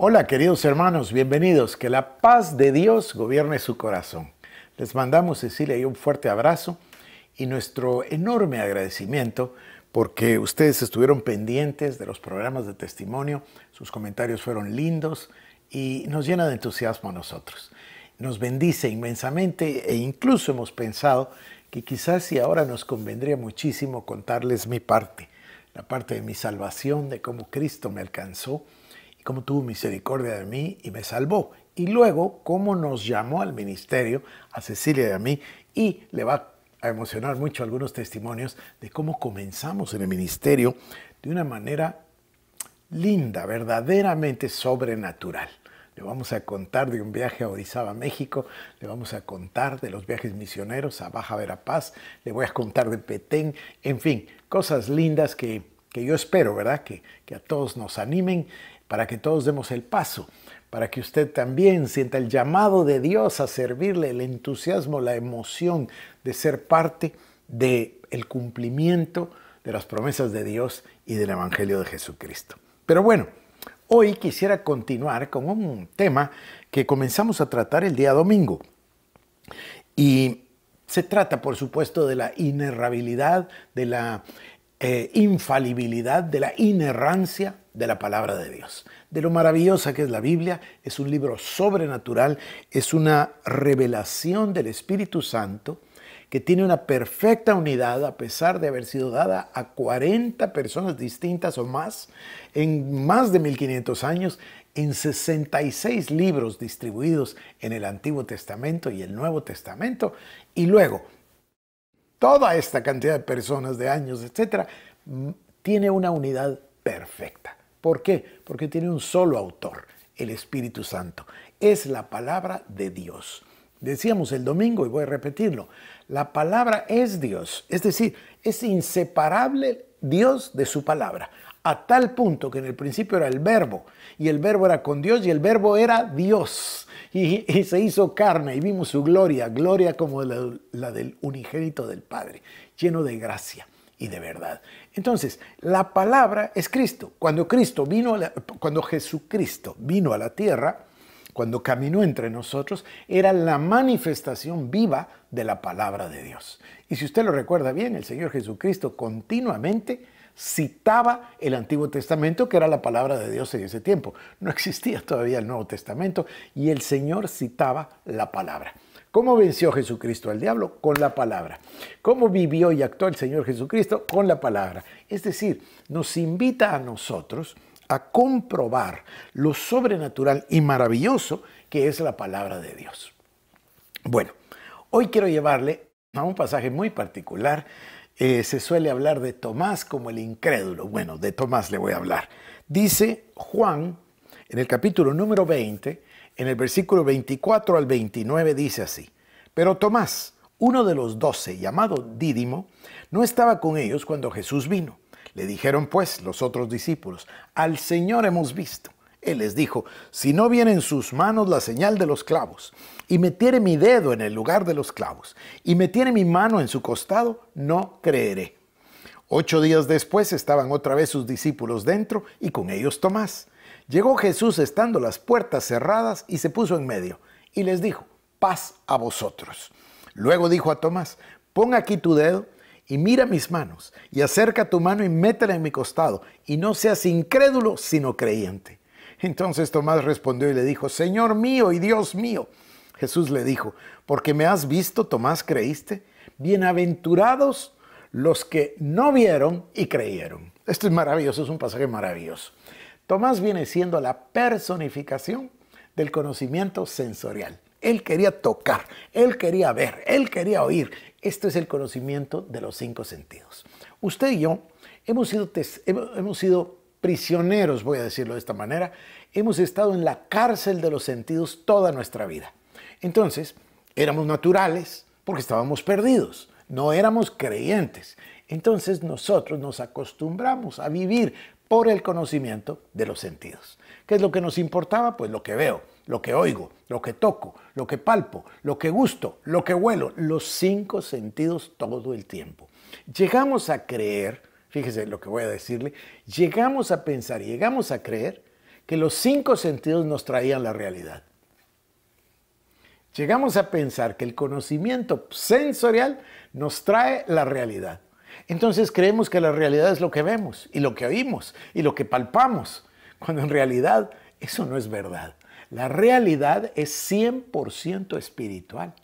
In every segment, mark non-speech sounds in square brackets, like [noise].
Hola queridos hermanos, bienvenidos. Que la paz de Dios gobierne su corazón. Les mandamos Cecilia y un fuerte abrazo y nuestro enorme agradecimiento porque ustedes estuvieron pendientes de los programas de testimonio, sus comentarios fueron lindos y nos llena de entusiasmo a nosotros. Nos bendice inmensamente e incluso hemos pensado que quizás si ahora nos convendría muchísimo contarles mi parte, la parte de mi salvación, de cómo Cristo me alcanzó, cómo tuvo misericordia de mí y me salvó. Y luego, cómo nos llamó al ministerio, a Cecilia y a mí, y le va a emocionar mucho algunos testimonios de cómo comenzamos en el ministerio de una manera linda, verdaderamente sobrenatural. Le vamos a contar de un viaje a Orizaba, México, le vamos a contar de los viajes misioneros a Baja Verapaz, le voy a contar de Petén, en fin, cosas lindas que, yo espero, ¿verdad? Que, que a todos nos animen para que todos demos el paso, para que usted también sienta el llamado de Dios a servirle, el entusiasmo, la emoción de ser parte del cumplimiento de las promesas de Dios y del Evangelio de Jesucristo. Pero bueno, hoy quisiera continuar con un tema que comenzamos a tratar el día domingo. Y se trata, por supuesto, de la inerrabilidad, de la eh, infalibilidad, de la inerrancia de la palabra de Dios, de lo maravillosa que es la Biblia. Es un libro sobrenatural, es una revelación del Espíritu Santo que tiene una perfecta unidad a pesar de haber sido dada a 40 personas distintas o más en más de 1500 años, en 66 libros distribuidos en el Antiguo Testamento y el Nuevo Testamento, y luego toda esta cantidad de personas, de años, etcétera, tiene una unidad perfecta. ¿Por qué? Porque tiene un solo autor, el Espíritu Santo. Es la palabra de Dios. Decíamos el domingo, y voy a repetirlo, la palabra es Dios, es decir, es inseparable Dios de su palabra, a tal punto que en el principio era el verbo, y el verbo era con Dios, y el verbo era Dios, y, se hizo carne, y vimos su gloria, gloria como la del unigénito del Padre, lleno de gracia y de verdad. Entonces, la palabra es Cristo. Cuando, Cristo vino cuando Jesucristo vino a la tierra, cuando caminó entre nosotros, era la manifestación viva de la palabra de Dios. Y si usted lo recuerda bien, el Señor Jesucristo continuamente citaba el Antiguo Testamento, que era la palabra de Dios en ese tiempo. No existía todavía el Nuevo Testamento y el Señor citaba la palabra. ¿Cómo venció Jesucristo al diablo? Con la palabra. ¿Cómo vivió y actuó el Señor Jesucristo? Con la palabra. Es decir, nos invita a nosotros a comprobar lo sobrenatural y maravilloso que es la palabra de Dios. Bueno, hoy quiero llevarle a un pasaje muy particular. Eh, se suele hablar de Tomás como el incrédulo. Bueno, de Tomás le voy a hablar. Dice Juan en el capítulo número 20, en el versículo 24 al 29 dice así, pero Tomás, uno de los doce, llamado Dídimo, no estaba con ellos cuando Jesús vino. Le dijeron pues los otros discípulos, al Señor hemos visto. Él les dijo, si no viene en sus manos la señal de los clavos, y metiere mi dedo en el lugar de los clavos, y metiere mi mano en su costado, no creeré. Ocho días después estaban otra vez sus discípulos dentro y con ellos Tomás. Llegó Jesús estando las puertas cerradas y se puso en medio y les dijo, paz a vosotros. Luego dijo a Tomás, pon aquí tu dedo y mira mis manos y acerca tu mano y métela en mi costado y no seas incrédulo sino creyente. Entonces Tomás respondió y le dijo, Señor mío y Dios mío. Jesús le dijo, porque me has visto, Tomás, creíste. Bienaventurados los que no vieron y creyeron. Esto es maravilloso, es un pasaje maravilloso. Tomás viene siendo la personificación del conocimiento sensorial. Él quería tocar, él quería ver, él quería oír. Esto es el conocimiento de los cinco sentidos. Usted y yo hemos sido, hemos sido prisioneros, voy a decirlo de esta manera. Hemos estado en la cárcel de los sentidos toda nuestra vida. Entonces, éramos naturales porque estábamos perdidos, no éramos creyentes. Entonces nosotros nos acostumbramos a vivir por el conocimiento de los sentidos. ¿Qué es lo que nos importaba? Pues lo que veo, lo que oigo, lo que toco, lo que palpo, lo que gusto, lo que huelo, los cinco sentidos todo el tiempo. Llegamos a creer, fíjese lo que voy a decirle, llegamos a pensar, y llegamos a creer que los cinco sentidos nos traían la realidad. Llegamos a pensar que el conocimiento sensorial nos trae la realidad. Entonces creemos que la realidad es lo que vemos y lo que oímos y lo que palpamos, cuando en realidad eso no es verdad. La realidad es 100% espiritual.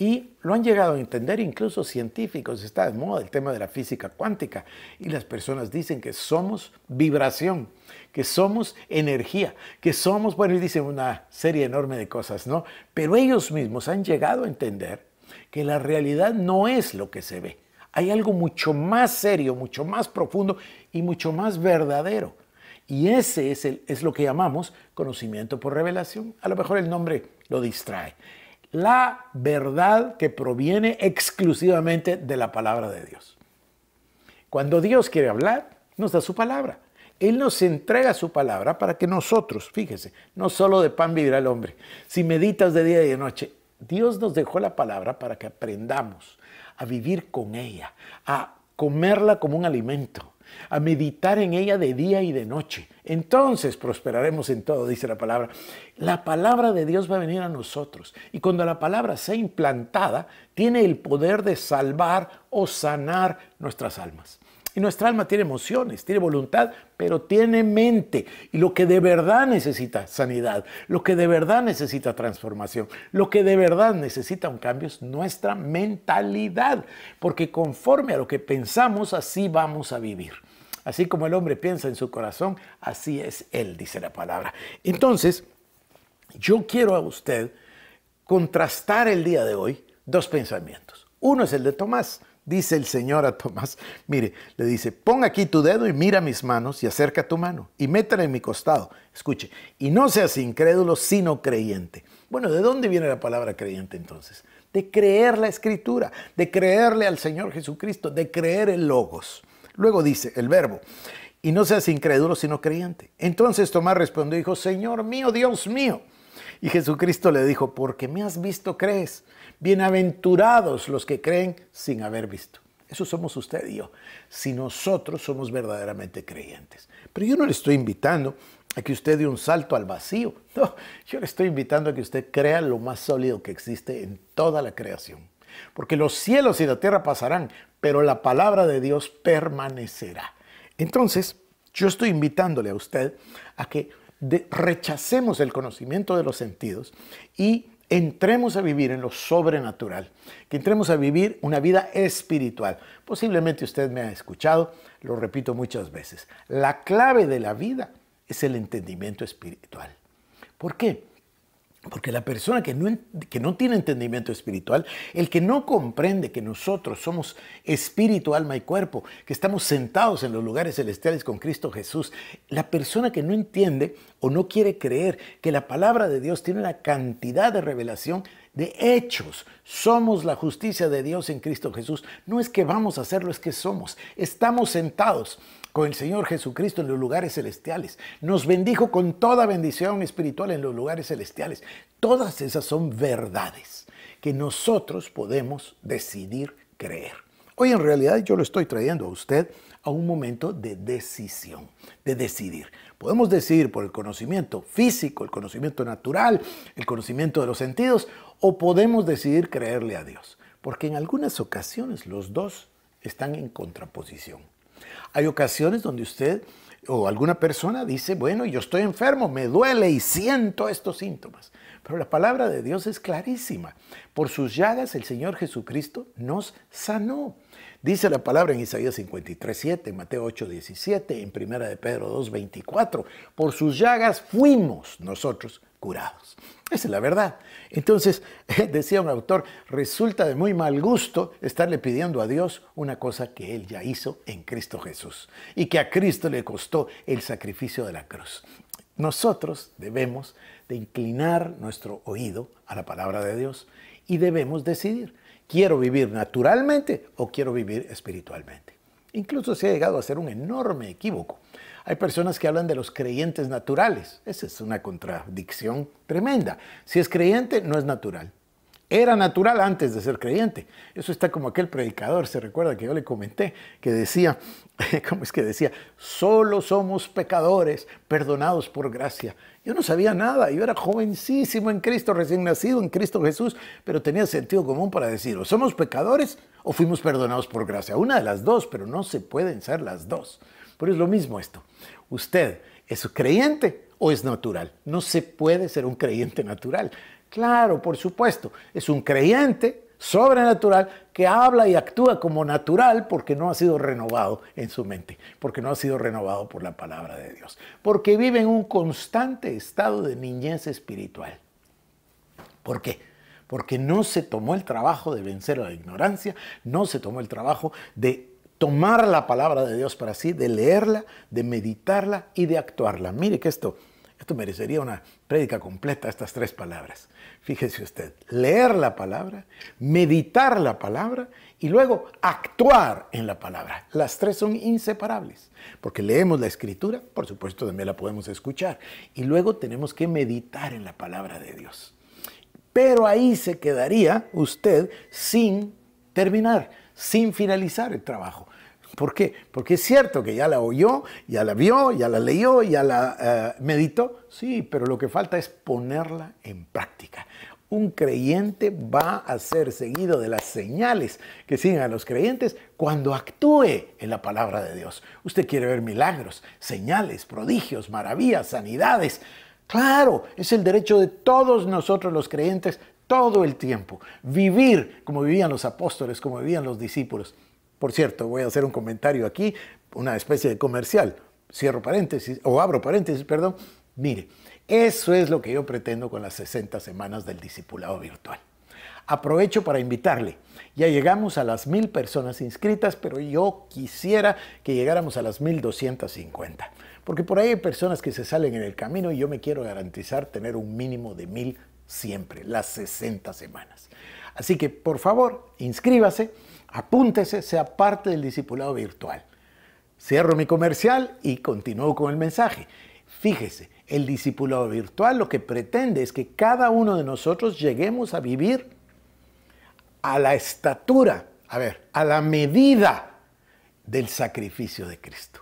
Y lo han llegado a entender incluso científicos, está de moda el tema de la física cuántica. Y las personas dicen que somos vibración, que somos energía, que somos, bueno, y dicen una serie enorme de cosas, ¿no? Pero ellos mismos han llegado a entender que la realidad no es lo que se ve, hay algo mucho más serio, mucho más profundo y mucho más verdadero. Y ese es, el, es lo que llamamos conocimiento por revelación. A lo mejor el nombre lo distrae. La verdad que proviene exclusivamente de la palabra de Dios. Cuando Dios quiere hablar, nos da su palabra. Él nos entrega su palabra para que nosotros, fíjese, no solo de pan vivirá el hombre, si meditas de día y de noche, Dios nos dejó la palabra para que aprendamos a vivir con ella, a comerla como un alimento, a meditar en ella de día y de noche. Entonces prosperaremos en todo, dice la palabra. La palabra de Dios va a venir a nosotros. Y cuando la palabra sea implantada, tiene el poder de salvar o sanar nuestras almas. Y nuestra alma tiene emociones, tiene voluntad, pero tiene mente. Y lo que de verdad necesita sanidad, lo que de verdad necesita transformación, lo que de verdad necesita un cambio es nuestra mentalidad. Porque conforme a lo que pensamos, así vamos a vivir. Así como el hombre piensa en su corazón, así es él, dice la palabra. Entonces, yo quiero a usted contrastar el día de hoy dos pensamientos. Uno es el de Tomás, Dice el Señor a Tomás, mire, le dice, pon aquí tu dedo y mira mis manos y acerca tu mano y métela en mi costado. Escuche, y no seas incrédulo, sino creyente. Bueno, ¿de dónde viene la palabra creyente entonces? De creer la escritura, de creerle al Señor Jesucristo, de creer en Logos. Luego dice el verbo, y no seas incrédulo, sino creyente. Entonces Tomás respondió y dijo, Señor mío, Dios mío. Y Jesucristo le dijo, porque me has visto, crees. Bienaventurados los que creen sin haber visto. Eso somos usted y yo, si nosotros somos verdaderamente creyentes. Pero yo no le estoy invitando a que usted dé un salto al vacío. [laughs] No, yo le estoy invitando a que usted crea lo más sólido que existe en toda la creación. Porque los cielos y la tierra pasarán, pero la palabra de Dios permanecerá. Entonces, yo estoy invitándole a usted a que rechacemos el conocimiento de los sentidos y entremos a vivir en lo sobrenatural, que entremos a vivir una vida espiritual. Posiblemente usted me ha escuchado, lo repito muchas veces, la clave de la vida es el entendimiento espiritual. ¿Por qué? Porque la persona que no, tiene entendimiento espiritual, el que no comprende que nosotros somos espíritu, alma y cuerpo, que estamos sentados en los lugares celestiales con Cristo Jesús, la persona que no entiende o no quiere creer que la palabra de Dios tiene la cantidad de revelación de hechos, somos la justicia de Dios en Cristo Jesús, no es que vamos a hacerlo, es que somos, estamos sentados con el Señor Jesucristo en los lugares celestiales. Nos bendijo con toda bendición espiritual en los lugares celestiales. Todas esas son verdades que nosotros podemos decidir creer. Hoy en realidad yo lo estoy trayendo a usted a un momento de decisión, de decidir. Podemos decidir por el conocimiento físico, el conocimiento natural, el conocimiento de los sentidos, o podemos decidir creerle a Dios, porque en algunas ocasiones los dos están en contraposición. Hay ocasiones donde usted o alguna persona dice, bueno, yo estoy enfermo, me duele y siento estos síntomas. Pero la palabra de Dios es clarísima. Por sus llagas el Señor Jesucristo nos sanó. Dice la palabra en Isaías 53, 7, en Mateo 8, 17, en Primera de Pedro 2, 24. Por sus llagas fuimos nosotros curados. Esa es la verdad. Entonces, [laughs] decía un autor, resulta de muy mal gusto estarle pidiendo a Dios una cosa que Él ya hizo en Cristo Jesús y que a Cristo le costó el sacrificio de la cruz. Nosotros debemos de inclinar nuestro oído a la palabra de Dios y debemos decidir. ¿Quiero vivir naturalmente o quiero vivir espiritualmente? Incluso se ha llegado a ser un enorme equívoco. Hay personas que hablan de los creyentes naturales. Esa es una contradicción tremenda. Si es creyente, no es natural. Era natural antes de ser creyente. Eso está como aquel predicador, se recuerda que yo le comenté, que decía, [laughs] ¿cómo es que decía? Solo somos pecadores perdonados por gracia. Yo no sabía nada, yo era jovencísimo en Cristo, recién nacido en Cristo Jesús, pero tenía sentido común para decir, o somos pecadores o fuimos perdonados por gracia. Una de las dos, pero no se pueden ser las dos. Pero es lo mismo esto. Usted es creyente o es natural. No se puede ser un creyente natural. Claro, por supuesto, es un creyente sobrenatural que habla y actúa como natural porque no ha sido renovado en su mente, porque no ha sido renovado por la palabra de Dios, porque vive en un constante estado de niñez espiritual. ¿Por qué? Porque no se tomó el trabajo de vencer la ignorancia, no se tomó el trabajo de tomar la palabra de Dios para sí, de leerla, de meditarla y de actuarla. Mire que esto esto merecería una prédica completa, estas tres palabras. Fíjese usted, leer la palabra, meditar la palabra y luego actuar en la palabra. Las tres son inseparables, porque leemos la escritura, por supuesto también la podemos escuchar, y luego tenemos que meditar en la palabra de Dios. Pero ahí se quedaría usted sin terminar, sin finalizar el trabajo. ¿Por qué? Porque es cierto que ya la oyó, ya la vio, ya la leyó, ya la eh, meditó. Sí, pero lo que falta es ponerla en práctica. Un creyente va a ser seguido de las señales que siguen a los creyentes cuando actúe en la palabra de Dios. Usted quiere ver milagros, señales, prodigios, maravillas, sanidades. Claro, es el derecho de todos nosotros los creyentes todo el tiempo. Vivir como vivían los apóstoles, como vivían los discípulos. Por cierto, voy a hacer un comentario aquí, una especie de comercial. Cierro paréntesis, o abro paréntesis, perdón. Mire, eso es lo que yo pretendo con las 60 semanas del discipulado virtual. Aprovecho para invitarle. Ya llegamos a las mil personas inscritas, pero yo quisiera que llegáramos a las 1250. Porque por ahí hay personas que se salen en el camino y yo me quiero garantizar tener un mínimo de mil siempre, las 60 semanas. Así que por favor, inscríbase Apúntese, sea parte del discipulado virtual. Cierro mi comercial y continúo con el mensaje. Fíjese, el discipulado virtual lo que pretende es que cada uno de nosotros lleguemos a vivir a la estatura, a ver, a la medida del sacrificio de Cristo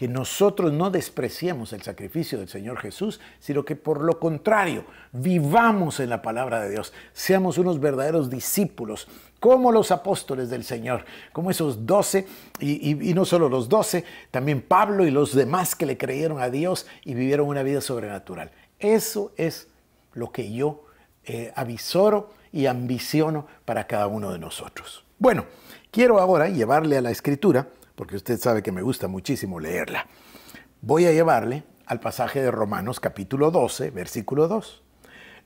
que nosotros no despreciemos el sacrificio del Señor Jesús, sino que por lo contrario, vivamos en la palabra de Dios, seamos unos verdaderos discípulos, como los apóstoles del Señor, como esos doce, y, no solo los doce, también Pablo y los demás que le creyeron a Dios y vivieron una vida sobrenatural. Eso es lo que yo eh, avisoro y ambiciono para cada uno de nosotros. Bueno, quiero ahora llevarle a la escritura porque usted sabe que me gusta muchísimo leerla. Voy a llevarle al pasaje de Romanos capítulo 12, versículo 2.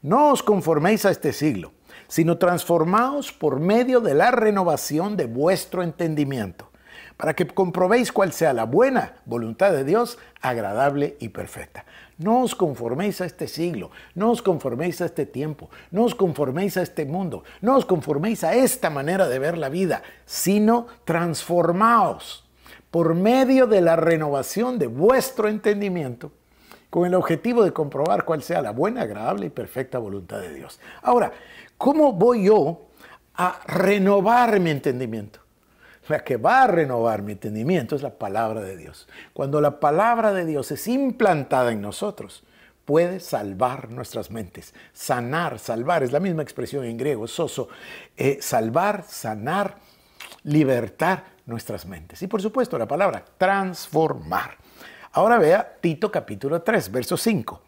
No os conforméis a este siglo, sino transformaos por medio de la renovación de vuestro entendimiento, para que comprobéis cuál sea la buena voluntad de Dios, agradable y perfecta. No os conforméis a este siglo, no os conforméis a este tiempo, no os conforméis a este mundo, no os conforméis a esta manera de ver la vida, sino transformaos por medio de la renovación de vuestro entendimiento, con el objetivo de comprobar cuál sea la buena, agradable y perfecta voluntad de Dios. Ahora, ¿cómo voy yo a renovar mi entendimiento? La que va a renovar mi entendimiento es la palabra de Dios. Cuando la palabra de Dios es implantada en nosotros, puede salvar nuestras mentes. Sanar, salvar, es la misma expresión en griego, soso. Eh, salvar, sanar, libertar, nuestras mentes. Y por supuesto la palabra transformar. Ahora vea Tito capítulo 3, verso 5.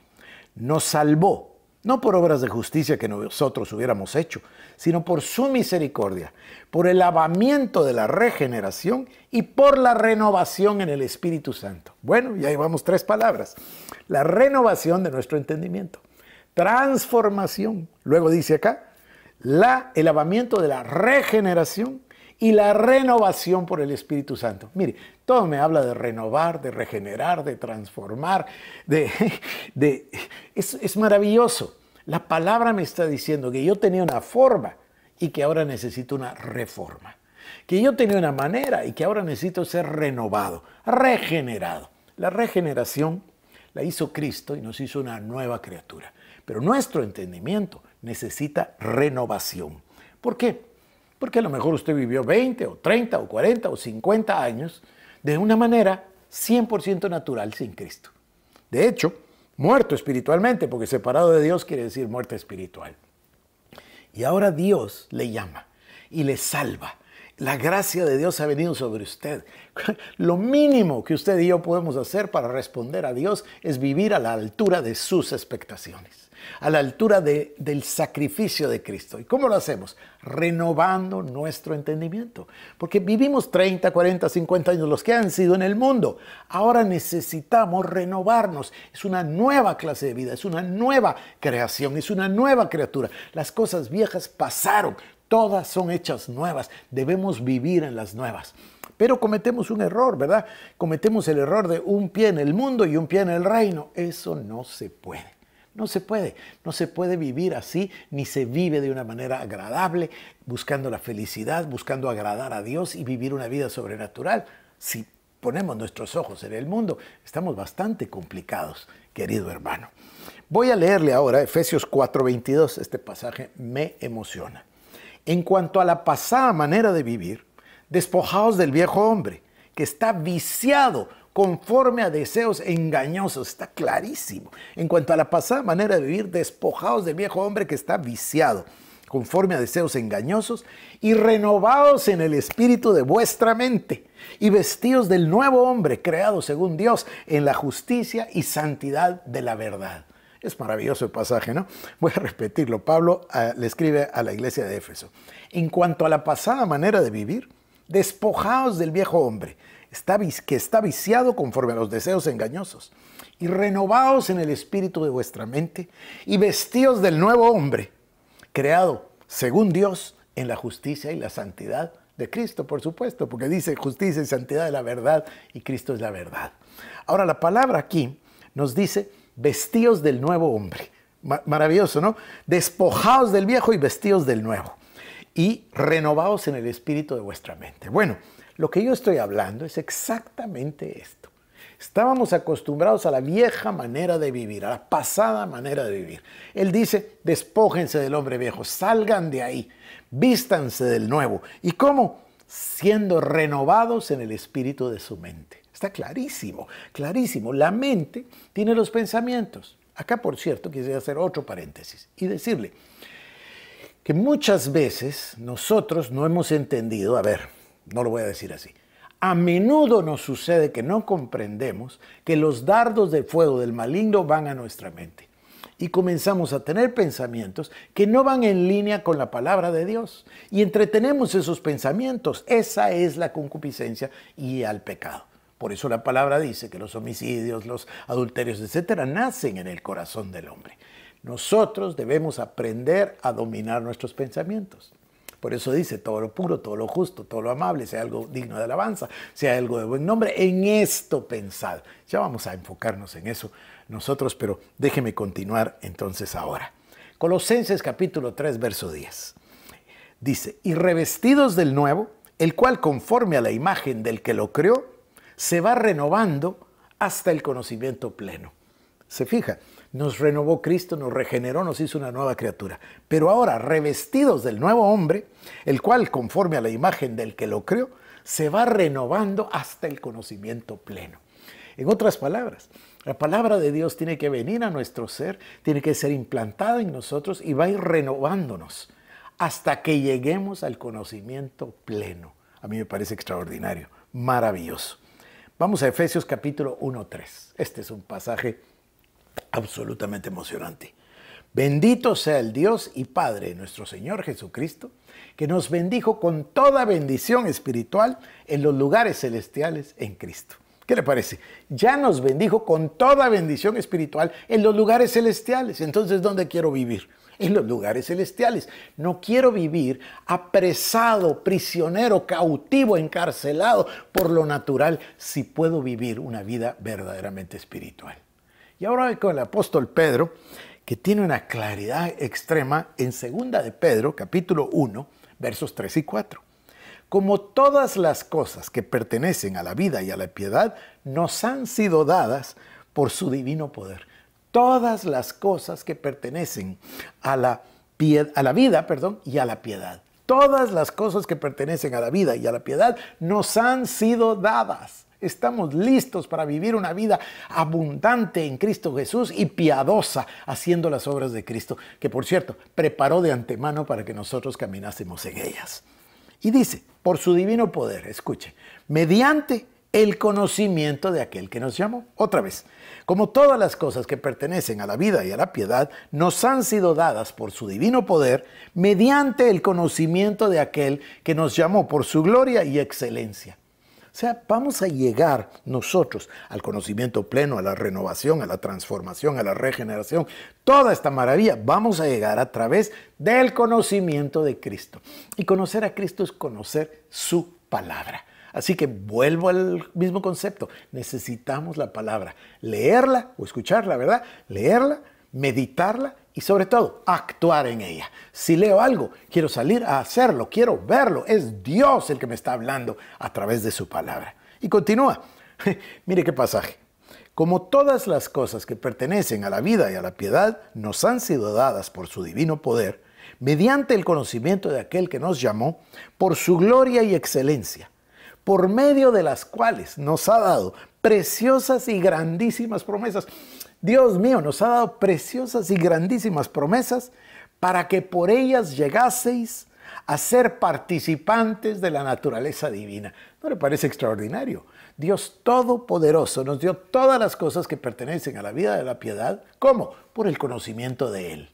Nos salvó, no por obras de justicia que nosotros hubiéramos hecho, sino por su misericordia, por el lavamiento de la regeneración y por la renovación en el Espíritu Santo. Bueno, ya llevamos tres palabras. La renovación de nuestro entendimiento, transformación, luego dice acá, la, el lavamiento de la regeneración y la renovación por el Espíritu Santo. Mire, todo me habla de renovar, de regenerar, de transformar, de... [laughs] de es, es maravilloso. La palabra me está diciendo que yo tenía una forma y que ahora necesito una reforma. Que yo tenía una manera y que ahora necesito ser renovado, regenerado. La regeneración la hizo Cristo y nos hizo una nueva criatura. Pero nuestro entendimiento necesita renovación. ¿Por qué? Porque a lo mejor usted vivió 20 o 30 o 40 o 50 años de una manera 100% natural sin Cristo. De hecho, muerto espiritualmente, porque separado de Dios quiere decir muerte espiritual. Y ahora Dios le llama y le salva. La gracia de Dios ha venido sobre usted. [laughs] Lo mínimo que usted y yo podemos hacer para responder a Dios es vivir a la altura de sus expectaciones a la altura del sacrificio de Cristo. ¿Y cómo lo hacemos? Renovando nuestro entendimiento. Porque vivimos 30, 40, 50 años, los que han sido en el mundo. Ahora necesitamos renovarnos. Es una nueva clase de vida, es una nueva creación, es una nueva criatura. Las cosas viejas pasaron, todas son hechas nuevas. Debemos vivir en las nuevas. Pero cometemos un error, ¿verdad? Cometemos el error de un pie en el mundo y un pie en el reino. Eso no se puede. No se puede, no se puede vivir así, ni se vive de una manera agradable, buscando la felicidad, buscando agradar a Dios y vivir una vida sobrenatural. Si ponemos nuestros ojos en el mundo, estamos bastante complicados, querido hermano. Voy a leerle ahora Efesios 4:22, este pasaje me emociona. En cuanto a la pasada manera de vivir, despojaos del viejo hombre, que está viciado conforme a deseos engañosos. Está clarísimo. En cuanto a la pasada manera de vivir, despojados del viejo hombre que está viciado, conforme a deseos engañosos, y renovados en el espíritu de vuestra mente, y vestidos del nuevo hombre, creado según Dios, en la justicia y santidad de la verdad. Es maravilloso el pasaje, ¿no? Voy a repetirlo. Pablo ah, le escribe a la iglesia de Éfeso. En cuanto a la pasada manera de vivir, despojados del viejo hombre, que está viciado conforme a los deseos engañosos. Y renovados en el espíritu de vuestra mente y vestidos del nuevo hombre, creado según Dios en la justicia y la santidad de Cristo, por supuesto, porque dice justicia y santidad de la verdad y Cristo es la verdad. Ahora, la palabra aquí nos dice vestidos del nuevo hombre. Maravilloso, ¿no? Despojaos del viejo y vestidos del nuevo. Y renovados en el espíritu de vuestra mente. Bueno, lo que yo estoy hablando es exactamente esto. Estábamos acostumbrados a la vieja manera de vivir, a la pasada manera de vivir. Él dice, despójense del hombre viejo, salgan de ahí, vístanse del nuevo. ¿Y cómo? Siendo renovados en el espíritu de su mente. Está clarísimo, clarísimo. La mente tiene los pensamientos. Acá, por cierto, quisiera hacer otro paréntesis y decirle que muchas veces nosotros no hemos entendido, a ver, no lo voy a decir así. A menudo nos sucede que no comprendemos que los dardos de fuego del maligno van a nuestra mente y comenzamos a tener pensamientos que no van en línea con la palabra de Dios y entretenemos esos pensamientos. Esa es la concupiscencia y al pecado. Por eso la palabra dice que los homicidios, los adulterios, etcétera, nacen en el corazón del hombre. Nosotros debemos aprender a dominar nuestros pensamientos. Por eso dice, todo lo puro, todo lo justo, todo lo amable, sea algo digno de alabanza, sea algo de buen nombre, en esto pensad. Ya vamos a enfocarnos en eso nosotros, pero déjeme continuar entonces ahora. Colosenses capítulo 3, verso 10. Dice, y revestidos del nuevo, el cual conforme a la imagen del que lo creó, se va renovando hasta el conocimiento pleno. Se fija, nos renovó Cristo, nos regeneró, nos hizo una nueva criatura. Pero ahora, revestidos del nuevo hombre, el cual, conforme a la imagen del que lo creó, se va renovando hasta el conocimiento pleno. En otras palabras, la palabra de Dios tiene que venir a nuestro ser, tiene que ser implantada en nosotros y va a ir renovándonos hasta que lleguemos al conocimiento pleno. A mí me parece extraordinario, maravilloso. Vamos a Efesios capítulo 1.3. Este es un pasaje absolutamente emocionante. Bendito sea el Dios y Padre nuestro Señor Jesucristo, que nos bendijo con toda bendición espiritual en los lugares celestiales en Cristo. ¿Qué le parece? Ya nos bendijo con toda bendición espiritual en los lugares celestiales. Entonces, ¿dónde quiero vivir? En los lugares celestiales. No quiero vivir apresado, prisionero, cautivo, encarcelado por lo natural, si puedo vivir una vida verdaderamente espiritual. Y ahora voy con el apóstol Pedro, que tiene una claridad extrema en segunda de Pedro, capítulo 1, versos 3 y 4. Como todas las cosas que pertenecen a la vida y a la piedad nos han sido dadas por su divino poder. Todas las cosas que pertenecen a la, a la vida perdón, y a la piedad. Todas las cosas que pertenecen a la vida y a la piedad nos han sido dadas Estamos listos para vivir una vida abundante en Cristo Jesús y piadosa haciendo las obras de Cristo, que por cierto preparó de antemano para que nosotros caminásemos en ellas. Y dice, por su divino poder, escuche, mediante el conocimiento de aquel que nos llamó. Otra vez, como todas las cosas que pertenecen a la vida y a la piedad, nos han sido dadas por su divino poder, mediante el conocimiento de aquel que nos llamó por su gloria y excelencia. O sea, vamos a llegar nosotros al conocimiento pleno, a la renovación, a la transformación, a la regeneración. Toda esta maravilla vamos a llegar a través del conocimiento de Cristo. Y conocer a Cristo es conocer su palabra. Así que vuelvo al mismo concepto. Necesitamos la palabra. Leerla o escucharla, ¿verdad? Leerla, meditarla y sobre todo actuar en ella. Si leo algo, quiero salir a hacerlo, quiero verlo. Es Dios el que me está hablando a través de su palabra. Y continúa. [laughs] Mire qué pasaje. Como todas las cosas que pertenecen a la vida y a la piedad nos han sido dadas por su divino poder, mediante el conocimiento de aquel que nos llamó, por su gloria y excelencia, por medio de las cuales nos ha dado preciosas y grandísimas promesas. Dios mío, nos ha dado preciosas y grandísimas promesas para que por ellas llegaseis a ser participantes de la naturaleza divina. ¿No le parece extraordinario? Dios Todopoderoso nos dio todas las cosas que pertenecen a la vida de la piedad. ¿Cómo? Por el conocimiento de Él.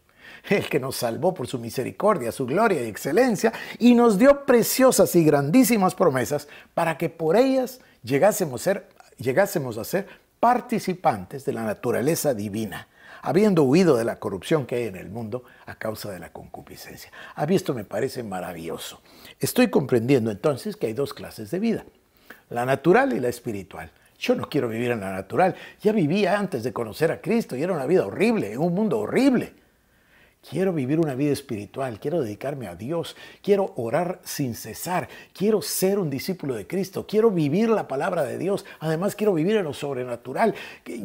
El que nos salvó por su misericordia, su gloria y excelencia, y nos dio preciosas y grandísimas promesas para que por ellas llegásemos, llegásemos a ser participantes de la naturaleza divina, habiendo huido de la corrupción que hay en el mundo a causa de la concupiscencia. A mí esto me parece maravilloso. Estoy comprendiendo entonces que hay dos clases de vida, la natural y la espiritual. Yo no quiero vivir en la natural. Ya vivía antes de conocer a Cristo y era una vida horrible, un mundo horrible. Quiero vivir una vida espiritual, quiero dedicarme a Dios, quiero orar sin cesar, quiero ser un discípulo de Cristo, quiero vivir la palabra de Dios, además quiero vivir en lo sobrenatural,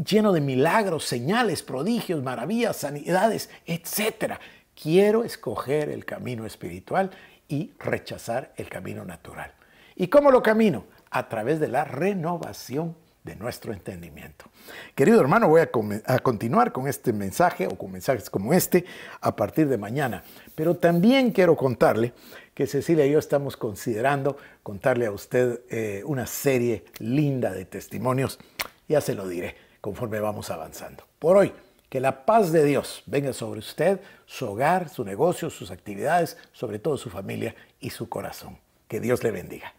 lleno de milagros, señales, prodigios, maravillas, sanidades, etc. Quiero escoger el camino espiritual y rechazar el camino natural. ¿Y cómo lo camino? A través de la renovación de nuestro entendimiento. Querido hermano, voy a, continuar con este mensaje o con mensajes como este a partir de mañana, pero también quiero contarle que Cecilia y yo estamos considerando contarle a usted eh, una serie linda de testimonios. Ya se lo diré conforme vamos avanzando. Por hoy, que la paz de Dios venga sobre usted, su hogar, su negocio, sus actividades, sobre todo su familia y su corazón. Que Dios le bendiga.